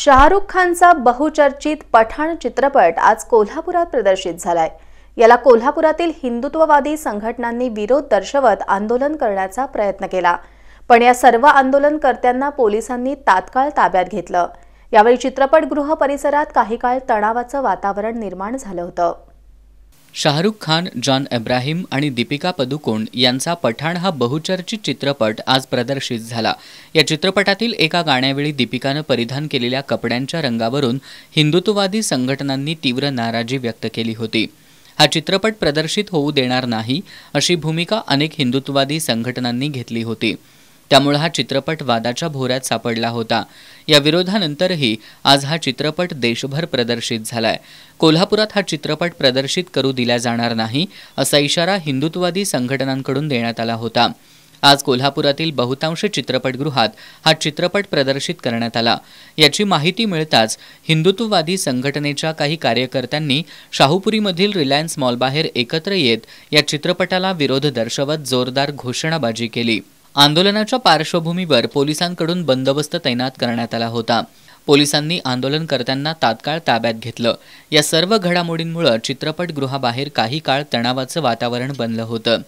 शाहरुख खानचा बहुचर्चित पठाण चित्रपट आज कोल्हापुरात प्रदर्शित झालाय याला कोल्हापुरातील हिंदुत्ववादी संघटनांनी विरोध दर्शवत आंदोलन करण्याचा प्रयत्न केला पण या सर्व आंदोलनकर्त्यांना पोलिसांनी तात्काळ ताब्यात घेतलं यावेळी चित्रपटगृह परिसरात काही काळ तणावाचं वातावरण निर्माण झालं होतं शाहरुख खान जॉन अब्राहिम आणि दीपिका पदुकोण यांचा पठाण हा बहुचर्चित चित्रपट आज प्रदर्शित झाला या चित्रपटातील एका गाण्यावेळी दीपिकानं परिधान केलेल्या कपड्यांच्या रंगावरून हिंदुत्ववादी संघटनांनी तीव्र नाराजी व्यक्त केली होती हा चित्रपट प्रदर्शित होऊ देणार नाही अशी भूमिका अनेक हिंदुत्ववादी संघटनांनी घेतली होती त्यामुळे हा चित्रपट वादाच्या भोऱ्यात सापडला होता या विरोधानंतरही आज हा चित्रपट देशभर प्रदर्शित झालाय कोल्हापुरात हा चित्रपट प्रदर्शित करू दिला जाणार नाही असा इशारा हिंदुत्ववादी संघटनांकडून देण्यात आला होता आज कोल्हापुरातील बहुतांश चित्रपटगृहात हा चित्रपट प्रदर्शित करण्यात आला याची माहिती मिळताच हिंदुत्ववादी संघटनेच्या काही कार्यकर्त्यांनी शाहूपुरीमधील रिलायन्स मॉलबाहेर एकत्र येत या चित्रपटाला विरोध दर्शवत जोरदार घोषणाबाजी केली आंदोलनाच्या पार्श्वभूमीवर पोलिसांकडून बंदोबस्त तैनात करण्यात आला होता पोलिसांनी आंदोलनकर्त्यांना तात्काळ ताब्यात घेतलं या सर्व घडामोडींमुळे चित्रपटगृहाबाहेर काही काळ तणावाचं वातावरण बनलं होतं